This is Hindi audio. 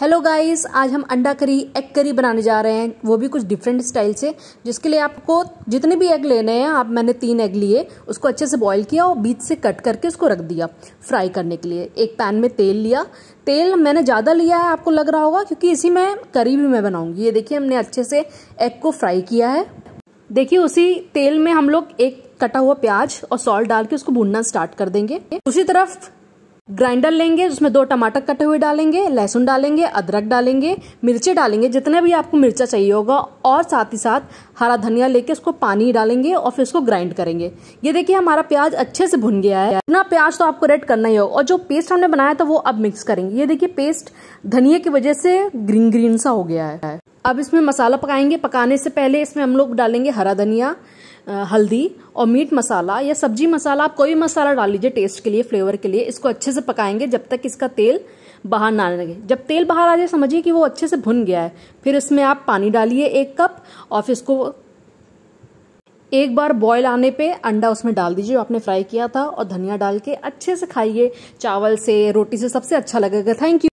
हेलो गाइस आज हम अंडा करी एग करी बनाने जा रहे हैं वो भी कुछ डिफरेंट स्टाइल से जिसके लिए आपको जितने भी एग लेने हैं आप मैंने तीन एग लिए उसको अच्छे से बॉईल किया और बीच से कट करके उसको रख दिया फ्राई करने के लिए एक पैन में तेल लिया तेल मैंने ज़्यादा लिया है आपको लग रहा होगा क्योंकि इसी में करी भी मैं बनाऊँगी ये देखिए हमने अच्छे से एग को फ्राई किया है देखिए उसी तेल में हम लोग एक कटा हुआ प्याज और सॉल्ट डाल के उसको भूनना स्टार्ट कर देंगे उसी तरफ ग्राइंडर लेंगे उसमें दो टमाटर कटे हुए डालेंगे लहसुन डालेंगे अदरक डालेंगे मिर्ची डालेंगे जितने भी आपको मिर्चा चाहिए होगा और साथ ही साथ हरा धनिया लेके उसको पानी डालेंगे और फिर उसको ग्राइंड करेंगे ये देखिए हमारा प्याज अच्छे से भुन गया है इतना प्याज तो आपको रेड करना ही होगा और जो पेस्ट हमने बनाया था वो अब मिक्स करेंगे ये देखिए पेस्ट धनिया की वजह से ग्रीन ग्रीन सा हो गया है अब इसमें मसाला पकाएंगे पकाने से पहले इसमें हम लोग डालेंगे हरा धनिया हल्दी और मीट मसाला या सब्जी मसाला आप कोई भी मसाला डाल लीजिए टेस्ट के लिए फ्लेवर के लिए इसको अच्छे से पकाएंगे जब तक इसका तेल बाहर ना लगे जब तेल बाहर आ जाए समझिए कि वो अच्छे से भुन गया है फिर इसमें आप पानी डालिए एक कप और फिर इसको एक बार बॉयल आने पे अंडा उसमें डाल दीजिए जो आपने फ्राई किया था और धनिया डाल के अच्छे से खाइए चावल से रोटी से सबसे अच्छा लगेगा थैंक यू